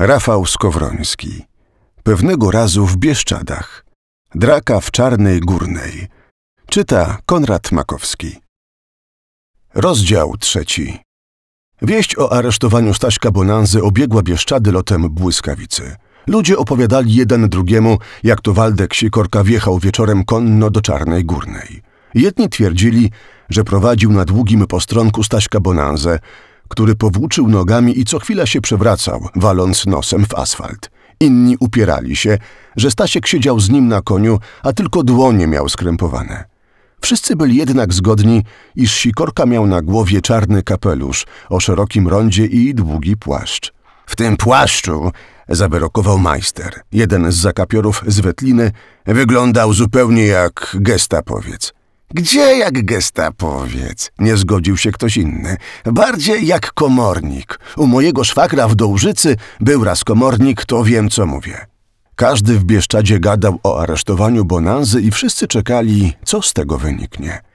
Rafał Skowroński. Pewnego razu w Bieszczadach. Draka w Czarnej Górnej. Czyta Konrad Makowski. Rozdział trzeci. Wieść o aresztowaniu Staśka Bonanzy obiegła Bieszczady lotem błyskawicy. Ludzie opowiadali jeden drugiemu, jak to Waldek Sikorka wjechał wieczorem konno do Czarnej Górnej. Jedni twierdzili, że prowadził na długim postronku Staśka Bonanzę, który powłóczył nogami i co chwila się przewracał, waląc nosem w asfalt. Inni upierali się, że Stasiek siedział z nim na koniu, a tylko dłonie miał skrępowane. Wszyscy byli jednak zgodni, iż Sikorka miał na głowie czarny kapelusz o szerokim rondzie i długi płaszcz. W tym płaszczu, zawyrokował majster, jeden z zakapiorów z Wetliny, wyglądał zupełnie jak gestapowiec. Gdzie jak powiedz? Nie zgodził się ktoś inny. Bardziej jak komornik. U mojego szwagra w Dołżycy był raz komornik, to wiem co mówię. Każdy w Bieszczadzie gadał o aresztowaniu Bonanzy i wszyscy czekali, co z tego wyniknie.